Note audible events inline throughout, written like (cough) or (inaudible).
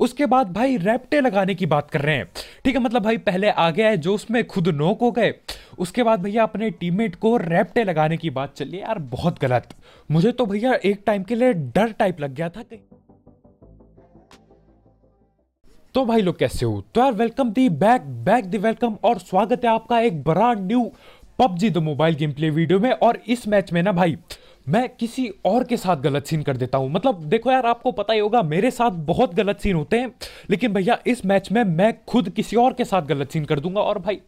उसके बाद भाई रैप्टे लगाने की बात कर रहे हैं ठीक है मतलब भाई पहले आ गया है जो उसमें खुद नोक हो गए उसके बाद भैया अपने टीममेट को रैप्टे लगाने की बात चल रही है यार बहुत गलत मुझे तो भैया एक टाइम के लिए डर टाइप लग गया था कि तो भाई लोग कैसे हो तो यार welcome the back back the welcome और स्वागत है आपका एक बड़ा new PUBG the mobile game play video में और इस मैच में ना भाई मैं किसी और के साथ गलत सीन कर देता हूँ मतलब देखो यार आपको पता ही होगा मेरे साथ बहुत गलत सीन होते हैं लेकिन भैया इस मैच में मैं खुद किसी और के साथ गलत सीन कर दूंगा और भाई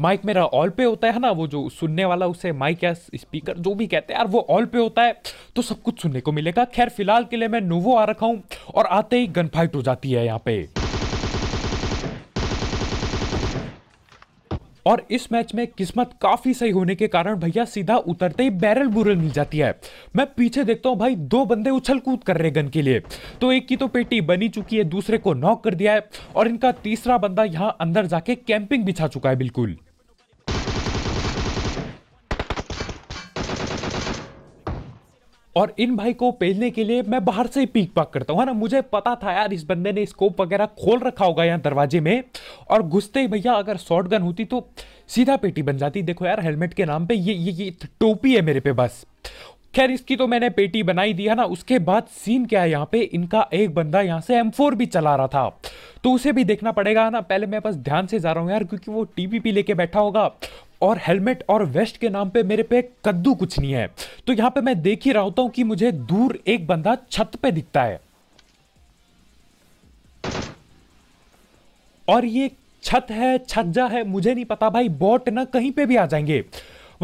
माइक मेरा ऑल पे होता है ना वो जो सुनने वाला उसे माइक या स्पीकर जो भी कहते हैं यार वो ऑल पे होता है तो सब कुछ सुनने को मिलेगा खैर फिलहाल के लिए मैं नोवो आ रखा हूँ और आते ही गन फाइट हो जाती है यहाँ पे और इस मैच में किस्मत काफ़ी सही होने के कारण भैया सीधा उतरते ही बैरल बुरल मिल जाती है मैं पीछे देखता हूँ भाई दो बंदे उछल कूद कर रहे गन के लिए तो एक की तो पेटी बनी चुकी है दूसरे को नॉक कर दिया है और इनका तीसरा बंदा यहाँ अंदर जाके कैंपिंग बिछा चुका है बिल्कुल और इन भाई को भेजने के लिए मैं बाहर से ही पीक पाक करता हूँ है ना मुझे पता था यार इस बंदे ने स्कोप वगैरह खोल रखा होगा यहाँ दरवाजे में और घुसते ही भैया अगर शॉर्ट गन होती तो सीधा पेटी बन जाती देखो यार हेलमेट के नाम पे ये ये ये टोपी है मेरे पे बस खैर इसकी तो मैंने पेटी बनाई दिया ना उसके बाद सीन क्या है यहाँ पे इनका एक बंदा यहाँ से एम भी चला रहा था तो उसे भी देखना पड़ेगा ना पहले मैं बस ध्यान से जा रहा हूँ यार क्योंकि वो टी पी लेके बैठा होगा और हेलमेट और वेस्ट के नाम पे मेरे पे कद्दू कुछ नहीं है तो यहाँ पे मैं देख ही रहा होता हूँ कि मुझे दूर एक बंदा छत पे दिखता है और ये छत है छज्जा है मुझे नहीं पता भाई बॉट ना कहीं पे भी आ जाएंगे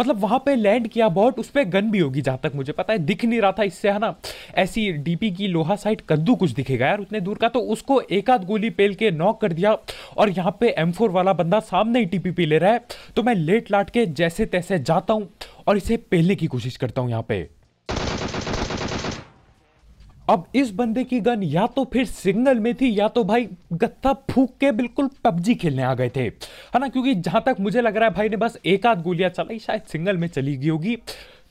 मतलब वहां पे लैंड किया बोट उस पर गन भी होगी जहां तक मुझे पता है दिख नहीं रहा था इससे है ना ऐसी डीपी की लोहा साइड कद्दू कुछ दिखेगा यार उतने दूर का तो उसको एक आध गोली पेल के नॉक कर दिया और यहाँ पे एम वाला बंदा सामने ही टीपीपी ले रहा है तो मैं लेट लाट के जैसे तैसे जाता हूँ और इसे पेलने की कोशिश करता हूँ यहाँ पे अब इस बंदे की गन या तो फिर सिग्नल में थी या तो भाई गत्ता फूक के बिल्कुल पबजी खेलने आ गए थे है ना क्योंकि जहां तक मुझे लग रहा है भाई ने बस एक आध गोलियां चलाई शायद सिग्नल में चली गई होगी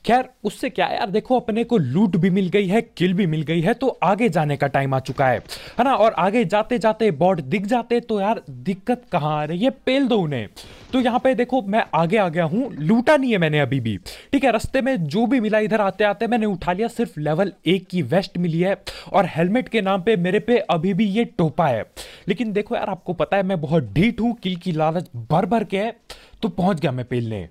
खैर उससे क्या है यार देखो अपने को लूट भी मिल गई है किल भी मिल गई है तो आगे जाने का टाइम आ चुका है है ना और आगे जाते जाते बॉड दिख जाते तो यार दिक्कत कहाँ आ रही है पेल दो उन्हें तो यहाँ पे देखो मैं आगे आ गया हूँ लूटा नहीं है मैंने अभी भी ठीक है रस्ते में जो भी मिला इधर आते आते मैंने उठा लिया सिर्फ लेवल एक की वेस्ट मिली है और हेलमेट के नाम पे मेरे पे अभी भी ये टोपा है लेकिन देखो यार आपको पता है मैं बहुत ढीठ हूँ किल की लालच भर भर के है तो पहुँच गया मैं पेलने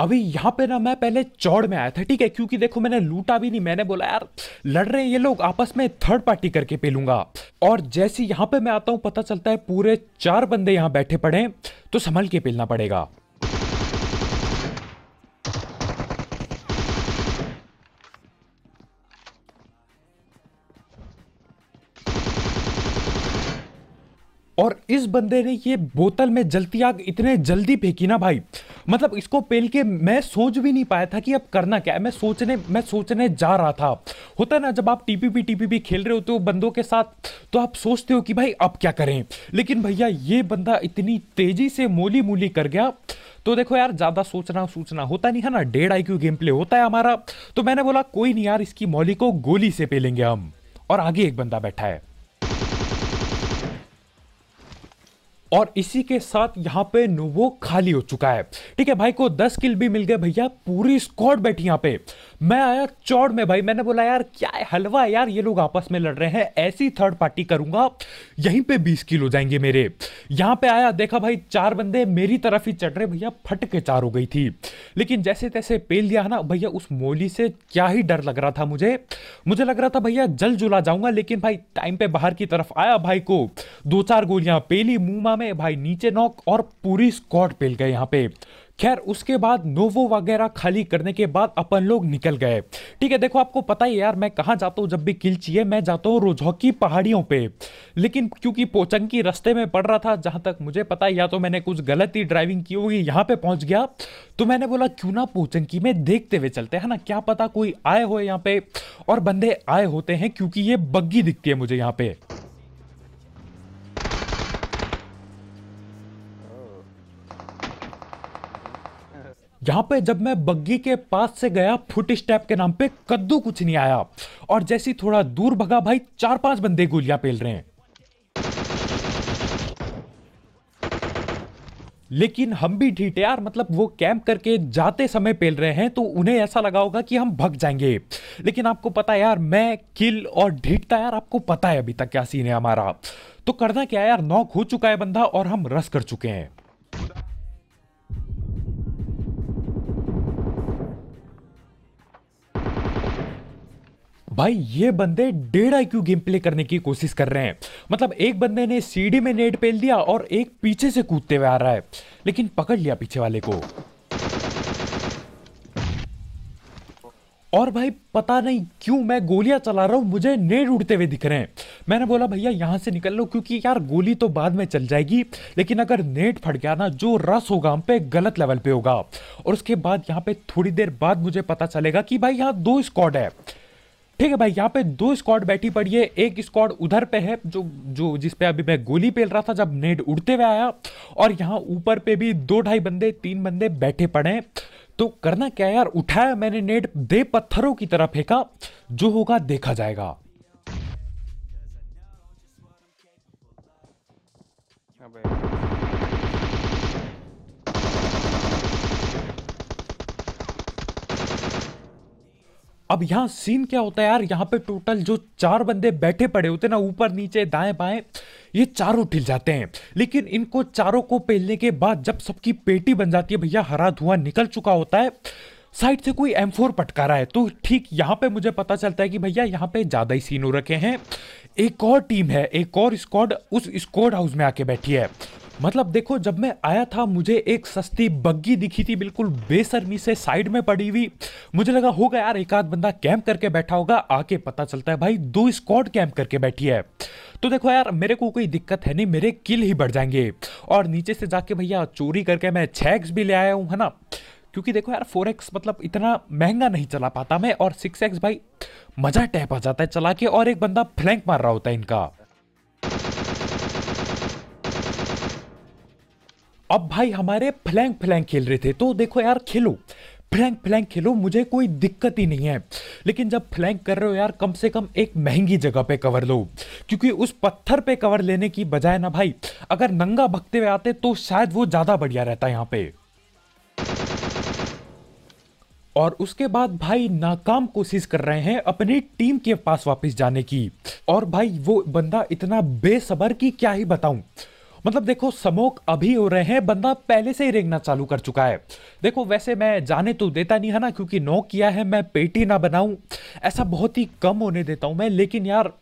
अभी यहाँ पे ना मैं पहले चौड़ में आया था ठीक है क्योंकि देखो मैंने लूटा भी नहीं मैंने बोला यार लड़ रहे हैं ये लोग आपस में थर्ड पार्टी करके पेलूंगा और जैसे यहाँ पे मैं आता हूँ पता चलता है पूरे चार बंदे यहाँ बैठे पड़े तो संभल के पेलना पड़ेगा और इस बंदे ने ये बोतल में जलती आग इतने जल्दी फेंकी ना भाई मतलब इसको पेल के मैं सोच भी नहीं पाया था कि अब करना क्या है मैं सोचने मैं सोचने जा रहा था होता है ना जब आप टीपीपी टीपीपी खेल रहे होते हो बंदों के साथ तो आप सोचते हो कि भाई अब क्या करें लेकिन भैया ये बंदा इतनी तेजी से मोली मूली कर गया तो देखो यार ज़्यादा सोचना सोचना होता नहीं है ना डेढ़ आई गेम प्ले होता है हमारा तो मैंने बोला कोई नहीं यार इसकी मौली को गोली से पेलेंगे हम और आगे एक बंदा बैठा है और इसी के साथ यहाँ पे नोवो खाली हो चुका है ठीक है भाई को दस किल भी मिल गए भैया पूरी स्क्वाड बैठी यहाँ पे मैं आया चौड़ में भाई मैंने बोला यार क्या है हलवा यार ये लोग आपस में लड़ रहे हैं ऐसी थर्ड पार्टी करूंगा यहीं पे बीस किलो जाएंगे मेरे यहाँ पे आया देखा भाई चार बंदे मेरी तरफ ही चढ़ रहे भैया फट के चार हो गई थी लेकिन जैसे तैसे पेल दिया ना भैया उस मोली से क्या ही डर लग रहा था मुझे मुझे लग रहा था भैया जल जुला जाऊंगा लेकिन भाई टाइम पे बाहर की तरफ आया भाई को दो चार गोलियां पेली मुंह में भाई नीचे नॉक और पूरी स्कॉट पेल गए यहाँ पे खैर उसके बाद नोवो वगैरह खाली करने के बाद अपन लोग निकल गए ठीक है देखो आपको पता ही यार मैं कहाँ जाता हूँ जब भी किल चाहिए मैं जाता हूँ रोजौ की पहाड़ियों पे लेकिन क्योंकि पोचंकी रास्ते में पड़ रहा था जहाँ तक मुझे पता या तो मैंने कुछ गलत ही ड्राइविंग की होगी यहाँ पे पहुँच गया तो मैंने बोला क्यों ना पोचंकी में देखते हुए चलते हैं ना क्या पता कोई आए हो यहाँ पे और बंदे आए होते हैं क्योंकि ये बग्गी दिखती है मुझे यहाँ पे यहाँ पे जब मैं बग्गी के पास से गया फुट स्टेप के नाम पे कद्दू कुछ नहीं आया और जैसी थोड़ा दूर भगा भाई चार पांच बंदे गोलियां पेल रहे हैं लेकिन हम भी ढीटे यार मतलब वो कैंप करके जाते समय पेल रहे हैं तो उन्हें ऐसा लगा होगा कि हम भग जाएंगे लेकिन आपको पता है यार मैं किल और ढीटता यार आपको पता है अभी तक क्या सीन है हमारा तो करना क्या यार नॉक हो चुका है बंदा और हम रस कर चुके हैं भाई ये बंदे डेढ़ आई क्यू गेम प्ले करने की कोशिश कर रहे हैं मतलब एक बंदे ने सीढ़ी में नेट पेल दिया और एक पीछे से कूदते हुए आ रहा है लेकिन पकड़ लिया पीछे वाले को और भाई पता नहीं क्यों मैं गोलियां चला रहा हूं मुझे नेट उड़ते हुए दिख रहे हैं मैंने बोला भैया यहां से निकल लो क्योंकि यार गोली तो बाद में चल जाएगी लेकिन अगर नेट फट गया ना जो रस होगा हम पे गलत लेवल पे होगा और उसके बाद यहाँ पे थोड़ी देर बाद मुझे पता चलेगा कि भाई यहाँ दो स्क्वाड है ठीक है भाई यहाँ पे दो स्क्वाड बैठी पड़ी है एक स्क्वाड उधर पे है जो जो जिस पे अभी मैं गोली पेल रहा था जब नेट उड़ते हुए आया और यहाँ ऊपर पे भी दो ढाई बंदे तीन बंदे बैठे पड़े हैं तो करना क्या यार उठाया मैंने नेट दे पत्थरों की तरह फेंका जो होगा देखा जाएगा अब यहाँ सीन क्या होता है यार यहाँ पे टोटल जो चार बंदे बैठे पड़े होते ना ऊपर नीचे दाएं बाएं ये चारों ठिल जाते हैं लेकिन इनको चारों को पेलने के बाद जब सबकी पेटी बन जाती है भैया हरा धुआं निकल चुका होता है साइड से कोई एम फोर पटकारा है तो ठीक यहाँ पे मुझे पता चलता है कि भैया यहाँ पे ज़्यादा ही सीन हो रखे हैं एक और टीम है एक और स्क्वाड उस स्क्वाड हाउस में आके बैठी है मतलब देखो जब मैं आया था मुझे एक सस्ती बग्गी दिखी थी बिल्कुल बेसरमी से साइड में पड़ी हुई मुझे लगा होगा यार एक आध बंदा कैंप करके बैठा होगा आके पता चलता है भाई दो स्क्वाड कैंप करके बैठी है तो देखो यार मेरे को कोई दिक्कत है नहीं मेरे किल ही बढ़ जाएंगे और नीचे से जाके भैया चोरी करके मैं छैक्स भी ले आया हूँ है ना क्योंकि देखो यार फोर एक्स मतलब इतना महंगा नहीं चला पाता मैं और सिक्स एक्स भाई मज़ा टैप आ जाता है चला के और एक बंदा फ्लैंक मार रहा होता है इनका अब भाई हमारे फ्लैंक फ्लैंक खेल रहे थे तो देखो यार खेलो फ्लैंक फ्लैंक खेलो मुझे कोई दिक्कत ही नहीं है लेकिन जब फ्लैंक कर रहे हो यार कम से कम एक महंगी जगह पे कवर लो क्योंकि उस पत्थर पे कवर लेने की बजाय ना भाई अगर नंगा भगते हुए आते तो शायद वो ज़्यादा बढ़िया रहता यहाँ पे और उसके बाद भाई नाकाम कोशिश कर रहे हैं अपनी टीम के पास वापस जाने की और भाई वो बंदा इतना बेसबर कि क्या ही बताऊं मतलब देखो समोक अभी हो रहे हैं बंदा पहले से ही रेंगना चालू कर चुका है देखो वैसे मैं जाने तो देता नहीं है ना क्योंकि नो किया है मैं पेटी ना बनाऊं ऐसा बहुत ही कम होने देता हूं मैं लेकिन यार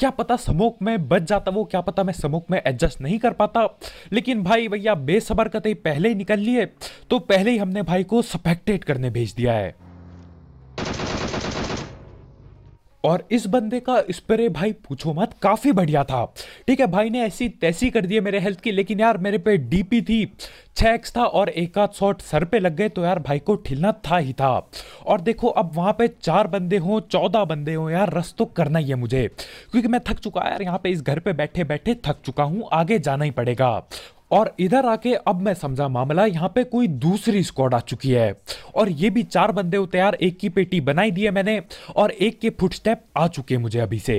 क्या पता समोक में बच जाता वो क्या पता मैं समोक में एडजस्ट नहीं कर पाता लेकिन भाई भैया बेसबर कतई पहले ही निकल लिए तो पहले ही हमने भाई को सपेक्टेट करने भेज दिया है और इस बंदे का स्प्रे भाई पूछो मत काफ़ी बढ़िया था ठीक है भाई ने ऐसी तैसी कर दी है मेरे हेल्थ की लेकिन यार मेरे पे डीपी थी छः एक्स था और एक आध शॉट सर पे लग गए तो यार भाई को ठिलना था ही था और देखो अब वहाँ पे चार बंदे हों चौदह बंदे हों यार रस तो करना ही है मुझे क्योंकि मैं थक चुका यार यहाँ पे इस घर पे बैठे बैठे थक चुका हूँ आगे जाना ही पड़ेगा और इधर आके अब मैं समझा मामला यहाँ पे कोई दूसरी स्क्वाड आ चुकी है और ये भी चार बंदे तैयार एक की पेटी बनाई दी है मैंने और एक के फुटस्टेप आ चुके मुझे अभी से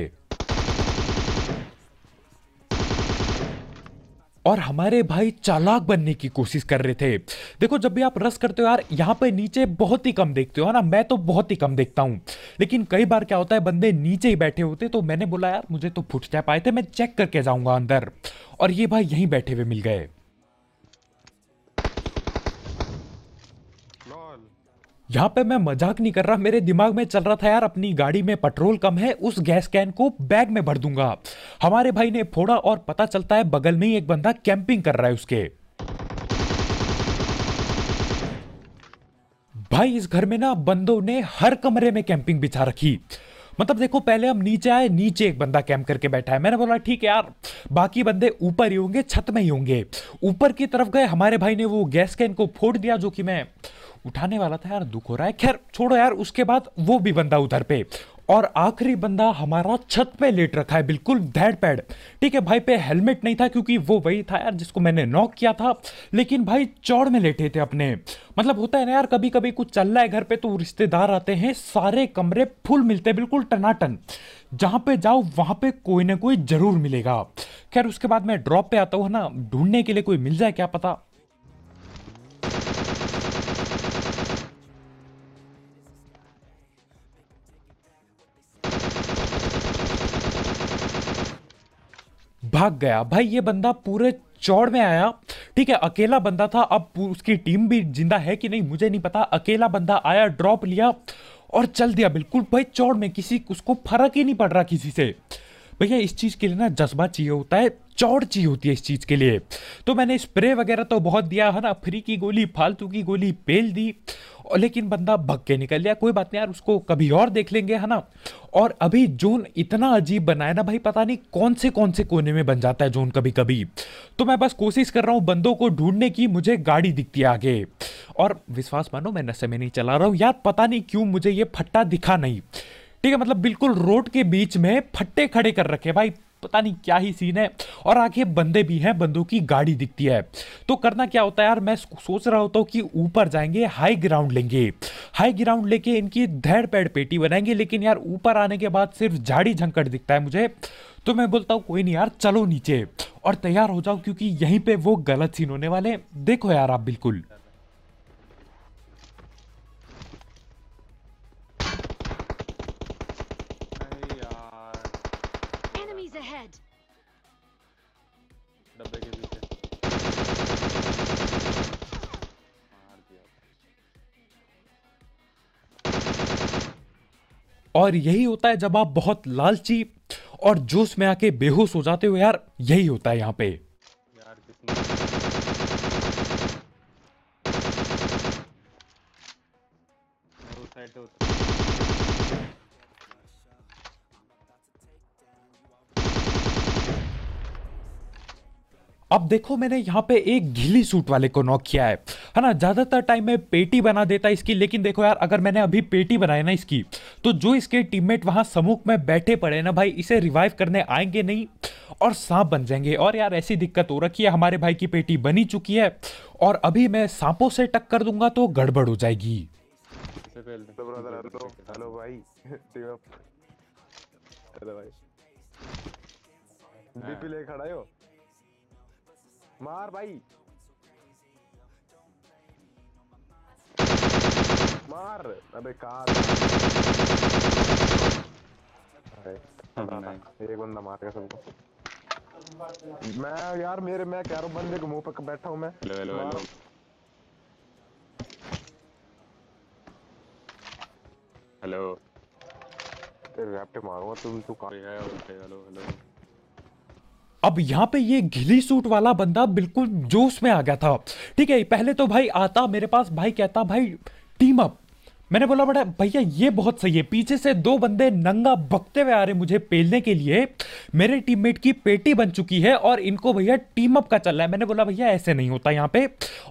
और हमारे भाई चालाक बनने की कोशिश कर रहे थे देखो जब भी आप रस करते हो यार यहाँ पे नीचे बहुत ही कम देखते हो ना मैं तो बहुत ही कम देखता हूँ लेकिन कई बार क्या होता है बंदे नीचे ही बैठे होते तो मैंने बोला यार मुझे तो फुट स्टेप आए थे मैं चेक करके जाऊँगा अंदर और ये भाई यहीं बैठे हुए मिल गए यहाँ पे मैं मजाक नहीं कर रहा मेरे दिमाग में चल रहा था यार अपनी गाड़ी में पेट्रोल कम है उस गैस कैन को बैग में भर दूंगा हमारे भाई ने फोड़ा और पता चलता है बगल में ही एक बंदा कैंपिंग कर रहा है उसके भाई इस घर में ना बंदों ने हर कमरे में कैंपिंग बिछा रखी मतलब देखो पहले हम नीचे आए नीचे एक बंदा कैंप करके बैठा है मैंने बोला ठीक है यार बाकी बंदे ऊपर ही होंगे छत में ही होंगे ऊपर की तरफ गए हमारे भाई ने वो गैस कैन को फोड़ दिया जो कि मैं उठाने वाला था यार दुख हो रहा है खैर छोड़ो यार उसके बाद वो भी बंदा उधर पे और आखिरी बंदा हमारा छत पे लेट रखा है बिल्कुल धैड पैड ठीक है भाई पे हेलमेट नहीं था क्योंकि वो वही था यार जिसको मैंने नॉक किया था लेकिन भाई चौड़ में लेटे थे अपने मतलब होता है ना यार कभी कभी कुछ चल रहा है घर पे तो रिश्तेदार आते हैं सारे कमरे फुल मिलते हैं बिल्कुल टनाटन जहाँ पे जाओ वहाँ पे कोई ना कोई जरूर मिलेगा खैर उसके बाद मैं ड्रॉप पे आता हूँ ना ढूंढने के लिए कोई मिल जाए क्या पता भाग गया भाई ये बंदा पूरे चौड़ में आया ठीक है अकेला बंदा था अब उसकी टीम भी जिंदा है कि नहीं मुझे नहीं पता अकेला बंदा आया ड्रॉप लिया और चल दिया बिल्कुल भाई चौड़ में किसी उसको फर्क ही नहीं पड़ रहा किसी से भैया इस चीज़ के लिए ना जज्बा चाहिए होता है चौड़ चाहिए होती है इस चीज़ के लिए तो मैंने स्प्रे वगैरह तो बहुत दिया है ना फ्री की गोली फालतू की गोली पेल दी और लेकिन बंदा भग के निकल गया कोई बात नहीं यार उसको कभी और देख लेंगे है ना और अभी जोन इतना अजीब है ना भाई पता नहीं कौन से कौन से कोने में बन जाता है जोन कभी कभी तो मैं बस कोशिश कर रहा हूँ बंदों को ढूंढने की मुझे गाड़ी दिखती है आगे और विश्वास मानो मैं नशे में नहीं चला रहा हूँ यार पता नहीं क्यों मुझे ये फट्टा दिखा नहीं ठीक है मतलब बिल्कुल रोड के बीच में फट्टे खड़े कर रखे भाई पता नहीं क्या ही सीन है और आगे बंदे भी हैं बंदों की गाड़ी दिखती है तो करना क्या होता है यार मैं सोच रहा होता हूँ कि ऊपर जाएंगे हाई ग्राउंड लेंगे हाई ग्राउंड लेके इनकी धैड़ पैड पेटी बनाएंगे लेकिन यार ऊपर आने के बाद सिर्फ झाड़ी झंकट दिखता है मुझे तो मैं बोलता हूँ कोई नहीं यार चलो नीचे और तैयार हो जाओ क्योंकि यहीं पे वो गलत सीन होने वाले देखो यार आप बिल्कुल ahead. डब्बे के पीछे और यही होता है जब आप बहुत लालची और जोश में आके बेहोश हो जाते हो यार यही होता है यहाँ पे देखो मैंने यहाँ पे एक घिली सूट वाले को नॉक किया है है ना ज़्यादातर टाइम मैं पेटी बना देता इसकी लेकिन देखो यार अगर मैंने अभी पेटी बनाया ना इसकी तो जो इसके टीममेट वहां समूह में बैठे पड़े ना भाई इसे रिवाइव करने आएंगे नहीं और सांप बन जाएंगे और यार ऐसी दिक्कत हो रखी है हमारे भाई की पेटी बनी चुकी है और अभी मैं सांपों से टक्कर दूंगा तो गड़बड़ हो जाएगी हेलो भाई हाँ। बीपी ले खड़ा हो मार भाई मार अबे कार (laughs) एक बंदा मार गया सबको मैं यार मेरे मैं कह रहा हूँ बंदे के मुंह पे बैठा हूँ मैं लो, लो, लो, लो। हेलो तेरे रैप मारूंगा तुम तू कहाँ है हेलो हेलो अब यहाँ पे ये घिली सूट वाला बंदा बिल्कुल जोश में आ गया था ठीक है पहले तो भाई आता मेरे पास भाई कहता भाई टीम अप मैंने बोला बड़ा भैया ये बहुत सही है पीछे से दो बंदे नंगा बकते हुए आ रहे मुझे पेलने के लिए मेरे टीममेट की पेटी बन चुकी है और इनको भैया टीम अप का चल रहा है मैंने बोला भैया ऐसे नहीं होता यहाँ पे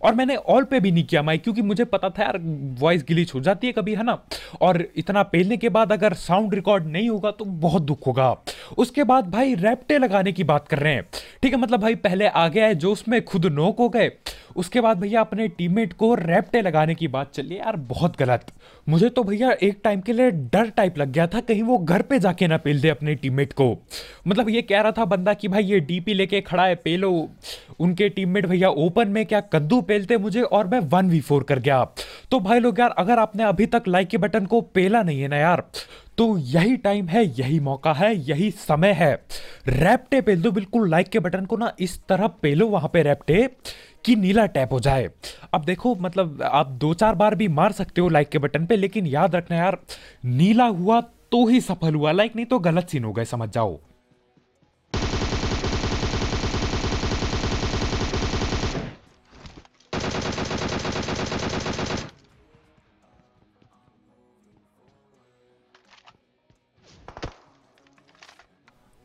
और मैंने ऑल पे भी नहीं किया माइक क्योंकि मुझे पता था यार वॉइस गिलीच हो जाती है कभी है ना और इतना पेलने के बाद अगर साउंड रिकॉर्ड नहीं होगा तो बहुत दुख होगा उसके बाद भाई रैप्टे लगाने की बात कर रहे हैं ठीक है मतलब भाई पहले आ गया है जो उसमें खुद नोक हो गए उसके बाद भैया अपने टीममेट को रैपटे लगाने की बात चली यार बहुत गलत मुझे तो भैया एक टाइम के लिए डर टाइप लग गया था कहीं वो घर पे जाके ना पेल दे अपने टीममेट को मतलब ये कह रहा था बंदा कि भाई ये डीपी लेके खड़ा है पेलो उनके टीममेट भैया ओपन में क्या कद्दू पेलते मुझे और मैं वन वी फोर कर गया तो भाई लोग यार अगर आपने अभी तक लाइक के बटन को पेला नहीं है ना यार तो यही टाइम है यही मौका है यही समय है रैपटे पेल दो बिल्कुल लाइक के बटन को ना इस तरह पेलो वहां पे रैपटे कि नीला टैप हो जाए अब देखो मतलब आप दो चार बार भी मार सकते हो लाइक के बटन पे लेकिन याद रखना यार नीला हुआ तो ही सफल हुआ लाइक नहीं तो गलत सीन हो गए समझ जाओ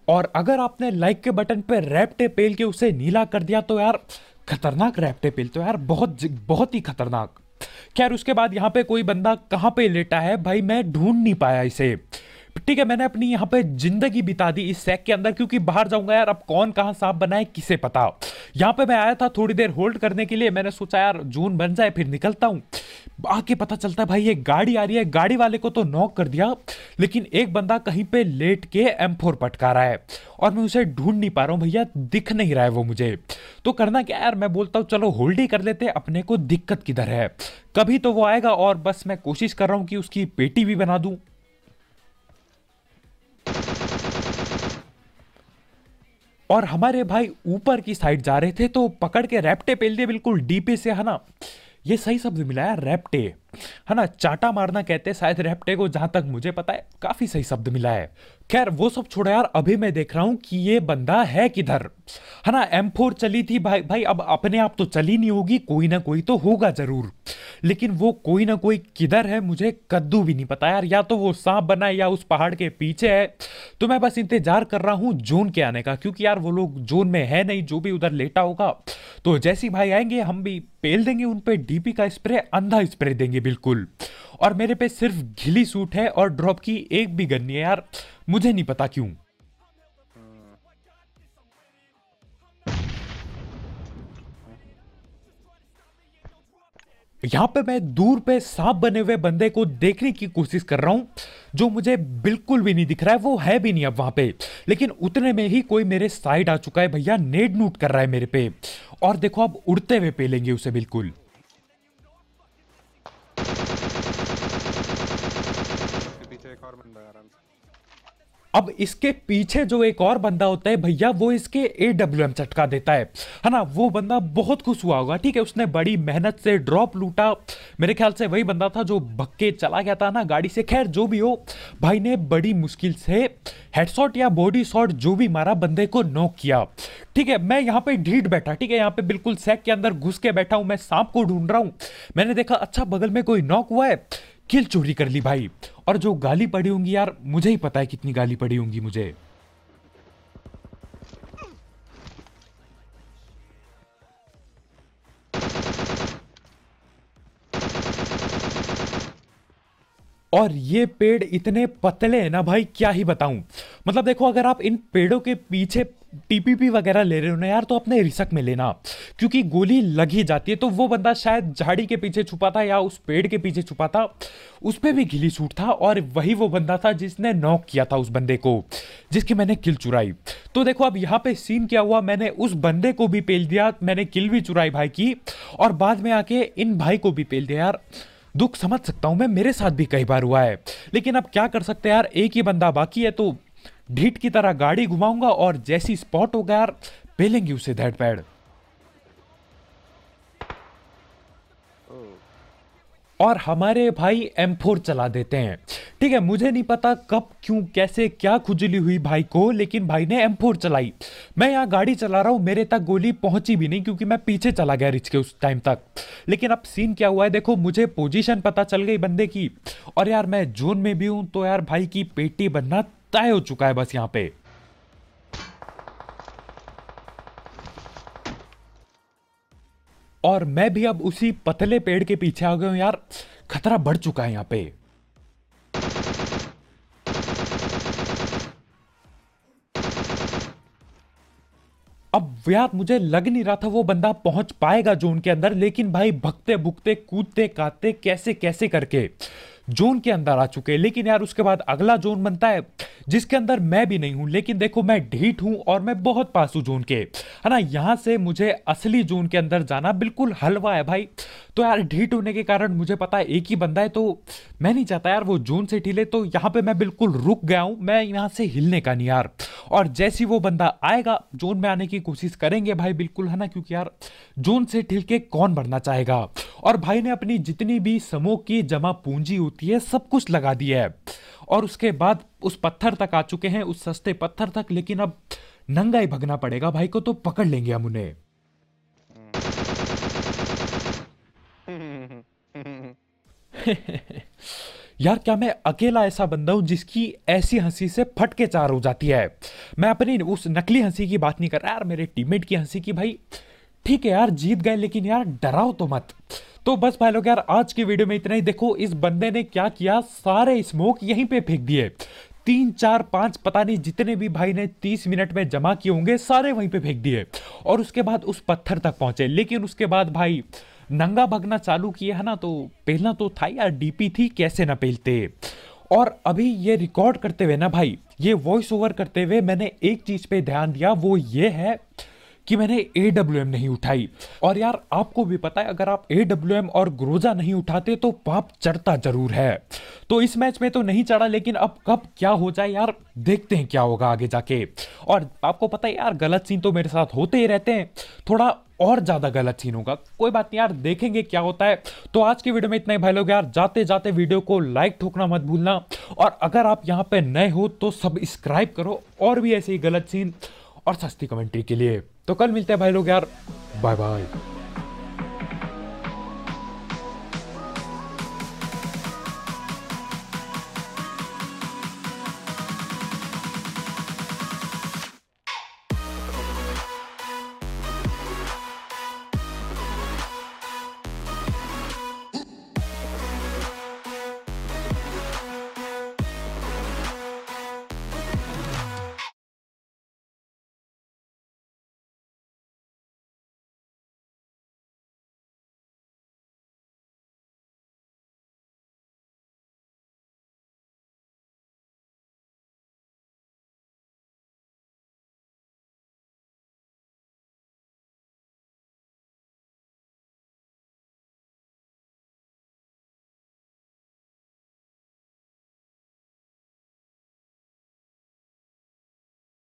और अगर आपने लाइक के बटन पे रैप टेप पेल के उसे नीला कर दिया तो यार खतरनाक रैप्टे पिल तो यार बहुत बहुत ही खतरनाक खैर उसके बाद यहाँ पे कोई बंदा कहाँ पे लेटा है भाई मैं ढूंढ नहीं पाया इसे ठीक है मैंने अपनी यहाँ पे जिंदगी बिता दी इस सैक के अंदर क्योंकि बाहर जाऊंगा यार अब कौन कहाँ सांप बनाए किसे पता हो यहाँ पे मैं आया था थोड़ी देर होल्ड करने के लिए मैंने सोचा यार जून बन जाए फिर निकलता हूँ आके पता चलता है भाई ये गाड़ी आ रही है गाड़ी वाले को तो नॉक कर दिया लेकिन एक बंदा कहीं पे लेट के एम फोर पटका रहा है और मैं उसे ढूंढ नहीं पा रहा हूँ भैया दिख नहीं रहा है वो मुझे तो करना क्या यार मैं बोलता हूँ चलो होल्ड ही कर लेते अपने को दिक्कत किधर है कभी तो वो आएगा और बस मैं कोशिश कर रहा हूँ कि उसकी पेटी भी बना दूँ और हमारे भाई ऊपर की साइड जा रहे थे तो पकड़ के रैप्टे पेल दिए बिल्कुल डीपे से है ना ये सही शब्द मिला है रैप्टे है ना चाटा मारना कहते हैं शायद रेप्टे को जहां तक मुझे पता है काफी सही शब्द मिला है खैर वो सब छोड़ा यार अभी मैं देख रहा हूं कि ये बंदा है किधर है ना एम फोर चली थी भाई भाई अब अपने आप तो चली नहीं होगी कोई ना कोई तो होगा जरूर लेकिन वो कोई ना कोई किधर है मुझे कद्दू भी नहीं पता यार या तो वो सांप बना है या उस पहाड़ के पीछे है तो मैं बस इंतजार कर रहा हूँ जोन के आने का क्योंकि यार वो लोग जोन में है नहीं जो भी उधर लेटा होगा तो जैसे भाई आएंगे हम भी पेल देंगे उन पर डीपी का स्प्रे अंधा स्प्रे देंगे जाएंगे बिल्कुल और मेरे पे सिर्फ घिली सूट है और ड्रॉप की एक भी गन्नी है यार मुझे नहीं पता क्यों यहाँ पे मैं दूर पे सांप बने हुए बंदे को देखने की कोशिश कर रहा हूँ जो मुझे बिल्कुल भी नहीं दिख रहा है वो है भी नहीं अब वहाँ पे लेकिन उतने में ही कोई मेरे साइड आ चुका है भैया नेड नूट कर रहा है मेरे पे और देखो अब उड़ते हुए पे लेंगे उसे बिल्कुल अब इसके पीछे जो एक और बंदा होता है भैया वो इसके ए डब्ल्यू एम चटका देता है है ना वो बंदा बहुत खुश हुआ होगा ठीक है उसने बड़ी मेहनत से ड्रॉप लूटा मेरे ख्याल से वही बंदा था जो भक्के चला गया था ना गाड़ी से खैर जो भी हो भाई ने बड़ी मुश्किल से हेडशॉट या बॉडी शॉट जो भी मारा बंदे को नॉक किया ठीक है मैं यहाँ पे ढीठ बैठा ठीक है यहाँ पे बिल्कुल सैक के अंदर घुस के बैठा हूँ मैं सांप को ढूंढ रहा हूँ मैंने देखा अच्छा बगल में कोई नॉक हुआ है किल चोरी कर ली भाई और जो गाली पड़ी होंगी यार मुझे ही पता है कितनी गाली पड़ी होंगी मुझे और ये पेड़ इतने पतले हैं ना भाई क्या ही बताऊं मतलब देखो अगर आप इन पेड़ों के पीछे टीपीपी वगैरह ले रहे हो ना यार तो अपने रिसक में लेना क्योंकि गोली लग ही जाती है तो वो बंदा शायद झाड़ी के पीछे छुपा था या उस पेड़ के पीछे छुपा था उस पर भी घिली छूट था और वही वो बंदा था जिसने नॉक किया था उस बंदे को जिसकी मैंने किल चुराई तो देखो अब यहाँ पे सीन क्या हुआ मैंने उस बंदे को भी पेल दिया मैंने किल भी चुराई भाई की और बाद में आके इन भाई को भी पेल दिया यार दुख समझ सकता हूँ मैं मेरे साथ भी कई बार हुआ है लेकिन अब क्या कर सकते हैं यार एक ही बंदा बाकी है तो ढीट की तरह गाड़ी घुमाऊंगा और जैसी स्पॉट होगा यार पेलेंगी उसे धड़ पैड़ और हमारे भाई एम चला देते हैं ठीक है मुझे नहीं पता कब क्यों कैसे क्या खुजली हुई भाई को लेकिन भाई ने एम चलाई मैं यहाँ गाड़ी चला रहा हूँ मेरे तक गोली पहुंची भी नहीं क्योंकि मैं पीछे चला गया रिच के उस टाइम तक लेकिन अब सीन क्या हुआ है देखो मुझे पोजीशन पता चल गई बंदे की और यार मैं जोन में भी हूँ तो यार भाई की पेटी बनना तय हो चुका है बस यहाँ पे और मैं भी अब उसी पतले पेड़ के पीछे आ गया हूं यार खतरा बढ़ चुका है यहां पे अब यार मुझे लग नहीं रहा था वो बंदा पहुंच पाएगा जोन के अंदर लेकिन भाई भगते भुगते कूदते काटते कैसे कैसे करके जोन के अंदर आ चुके हैं लेकिन यार उसके बाद अगला जोन बनता है जिसके अंदर मैं भी नहीं हूं लेकिन देखो मैं ढीठ हूँ और मैं बहुत पास हूं जोन के है ना यहाँ से मुझे असली जोन के अंदर जाना बिल्कुल हलवा है भाई तो यार ढीठ होने के कारण मुझे पता है एक ही बंदा है तो मैं नहीं चाहता यार वो जोन से ठीले तो यहां पे मैं बिल्कुल रुक गया हूं मैं यहाँ से हिलने का नहीं यार और जैसी वो बंदा आएगा जोन में आने की कोशिश करेंगे भाई बिल्कुल है ना क्योंकि यार जोन से ठिलके के कौन बढ़ना चाहेगा और भाई ने अपनी जितनी भी समूह की जमा पूंजी होती होती है सब कुछ लगा दिया है और उसके बाद उस पत्थर तक आ चुके हैं उस सस्ते पत्थर तक लेकिन अब नंगा ही भगना पड़ेगा भाई को तो पकड़ लेंगे हम उन्हें (laughs) यार क्या मैं अकेला ऐसा बंदा हूं जिसकी ऐसी हंसी से फटके चार हो जाती है मैं अपनी उस नकली हंसी की बात नहीं कर रहा यार मेरे टीममेट की हंसी की भाई ठीक है यार जीत गए लेकिन यार डराओ तो मत तो बस भाई लोग यार आज की वीडियो में इतना ही देखो इस बंदे ने क्या किया सारे स्मोक यहीं पे फेंक दिए तीन चार पांच पता नहीं जितने भी भाई ने तीस मिनट में जमा किए होंगे सारे वहीं पे फेंक दिए और उसके बाद उस पत्थर तक पहुंचे लेकिन उसके बाद भाई नंगा भगना चालू किया है ना तो पहला तो था यार डीपी थी कैसे ना पहलते और अभी ये रिकॉर्ड करते हुए ना भाई ये वॉइस ओवर करते हुए मैंने एक चीज़ पे ध्यान दिया वो ये है कि मैंने ए डब्ल्यू एम नहीं उठाई और यार आपको भी पता है अगर आप ए डब्ल्यू एम और ग्रोजा नहीं उठाते तो पाप चढ़ता जरूर है तो इस मैच में तो नहीं चढ़ा लेकिन अब कब क्या हो जाए यार देखते हैं क्या होगा आगे जाके और आपको पता है यार गलत सीन तो मेरे साथ होते ही रहते हैं थोड़ा और ज़्यादा गलत सीन होगा कोई बात नहीं यार देखेंगे क्या होता है तो आज की वीडियो में इतना ही भाई लोग यार जाते जाते वीडियो को लाइक ठोकना मत भूलना और अगर आप यहाँ पे नए हो तो सब्सक्राइब करो और भी ऐसे ही गलत सीन और सस्ती कमेंट्री के लिए तो कल मिलते हैं भाई लोग यार बाय बाय